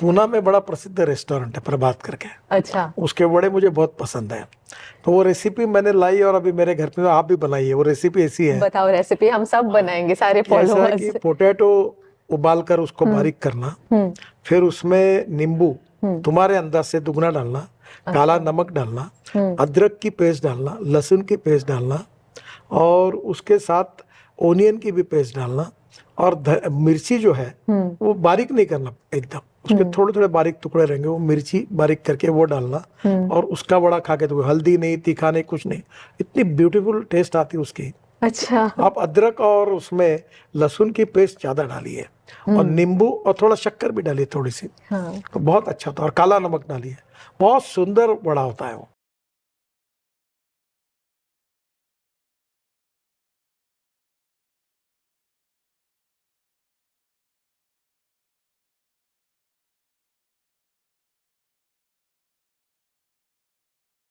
पूना में बड़ा प्रसिद्ध रेस्टोरेंट है प्रभात करके अच्छा उसके बड़े मुझे बहुत पसंद है तो वो रेसिपी मैंने लाई और अभी मेरे घर पे आप भी बनाइए वो रेसिपी ऐसी है बताओ रेसिपी हम सब हाँ। बनाएंगे सारे पोटैटो उबाल कर उसको हम्म। बारीक करना हम्म। फिर उसमें नींबू हम्म। तुम्हारे अंदाज से दुगना डालना अच्छा। काला नमक डालना अदरक की पेस्ट डालना लहसुन की पेस्ट डालना और उसके साथ ओनियन की भी पेस्ट डालना और मिर्ची जो है वो बारीक नहीं करना एकदम उसके हम्म। थोड़े थोड़े बारीक टुकड़े रहेंगे वो मिर्ची बारीक करके वो डालना हम्म। और उसका बड़ा खा के तो हल्दी नहीं तीखा नहीं कुछ नहीं इतनी ब्यूटीफुल टेस्ट आती है उसकी अच्छा आप अदरक और उसमें लहसुन की पेस्ट ज्यादा डालिए और हम्म। नींबू और थोड़ा शक्कर भी डालिए थोड़ी सी हाँ। तो बहुत अच्छा होता है और काला नमक डालिए बहुत सुंदर बड़ा होता है वो